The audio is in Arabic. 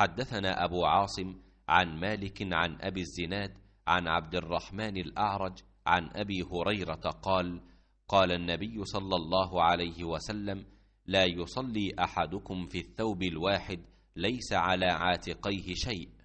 حدثنا أبو عاصم عن مالك عن أبي الزناد عن عبد الرحمن الأعرج عن أبي هريرة قال قال النبي صلى الله عليه وسلم لا يصلي أحدكم في الثوب الواحد ليس على عاتقيه شيء